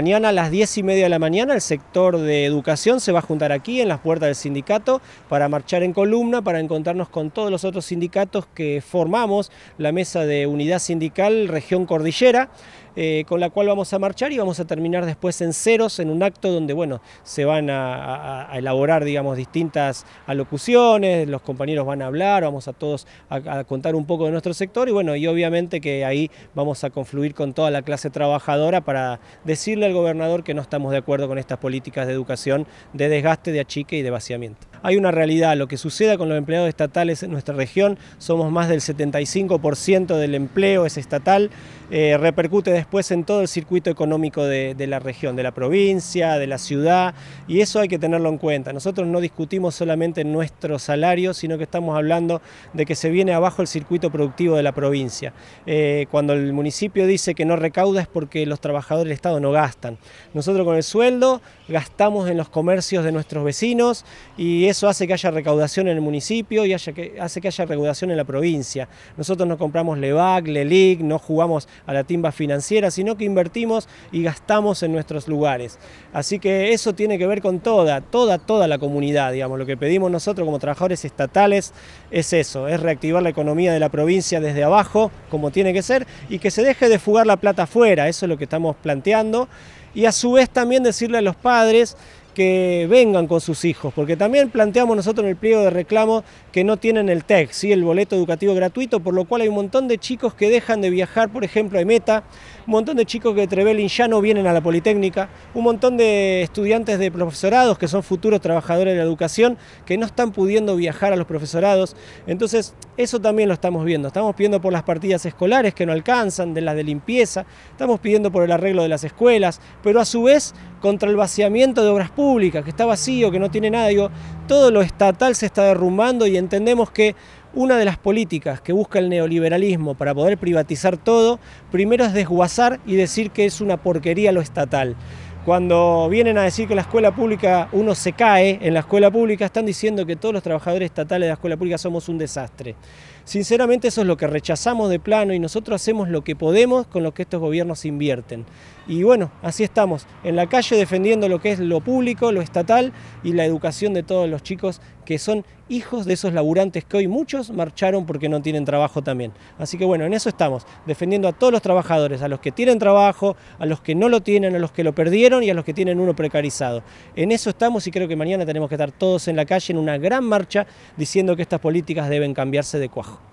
Mañana a las 10 y media de la mañana el sector de educación se va a juntar aquí en las puertas del sindicato para marchar en columna, para encontrarnos con todos los otros sindicatos que formamos la mesa de unidad sindical región cordillera. Eh, con la cual vamos a marchar y vamos a terminar después en ceros, en un acto donde, bueno, se van a, elaborar, digamos, distintas alocuciones, los compañeros van a hablar, vamos a todos a contar un poco de nuestro sector y, bueno, y obviamente que ahí vamos a confluir con toda la clase trabajadora para decirle al gobernador que no estamos de acuerdo con estas políticas de educación de desgaste, de achique y de vaciamiento hay una realidad, lo que suceda con los empleados estatales en nuestra región, somos más del 75% del empleo es estatal, eh, repercute después en todo el circuito económico de, la región, de la provincia, de la ciudad, y eso hay que tenerlo en cuenta. Nosotros no discutimos solamente nuestro salario, sino que estamos hablando de que se viene abajo el circuito productivo de la provincia. Eh, cuando el municipio dice que no recauda es porque los trabajadores del Estado no gastan. Nosotros con el sueldo gastamos en los comercios de nuestros vecinos y eso hace que haya recaudación en el municipio y hace que haya recaudación en la provincia. Nosotros no compramos LEVAC, LELIC, no jugamos a la timba financiera, sino que invertimos y gastamos en nuestros lugares. Así que eso tiene que ver con toda, toda, toda la comunidad, digamos. Lo que pedimos nosotros como trabajadores estatales es eso, es reactivar la economía de la provincia desde abajo, como tiene que ser, y que se deje de fugar la plata afuera, eso es lo que estamos planteando. Y a su vez también decirle a los padres que vengan con sus hijos, porque también planteamos nosotros en el pliego de reclamo que no tienen el TEC, el boleto educativo gratuito, por lo cual hay un montón de chicos que dejan de viajar, por ejemplo, a Emeta, un montón de chicos que de Trevelin ya no vienen a la Politécnica, un montón de estudiantes de profesorados que son futuros trabajadores de la educación que no están pudiendo viajar a los profesorados. Entonces, eso también lo estamos viendo. Estamos pidiendo por las partidas escolares que no alcanzan, de las de limpieza, estamos pidiendo por el arreglo de las escuelas, pero a su vez contra el vaciamiento de obras públicas, que está vacío, que no tiene nada. todo lo estatal se está derrumbando y entendemos que una de las políticas que busca el neoliberalismo para poder privatizar todo, primero es desguazar y decir que es una porquería lo estatal. Cuando vienen a decir que la escuela pública, uno se cae en la escuela pública, están diciendo que todos los trabajadores estatales de la escuela pública somos un desastre. Sinceramente eso es lo que rechazamos de plano y nosotros hacemos lo que podemos con lo que estos gobiernos invierten. Y bueno, así estamos, en la calle defendiendo lo que es lo público, lo estatal y la educación de todos los chicos que son hijos de esos laburantes que hoy muchos marcharon porque no tienen trabajo también. Así que bueno, en eso estamos, defendiendo a todos los trabajadores, a los que tienen trabajo, a los que no lo tienen, a los que lo perdieron y a los que tienen uno precarizado. En eso estamos y creo que mañana tenemos que estar todos en la calle en una gran marcha diciendo que estas políticas deben cambiarse de cuajo.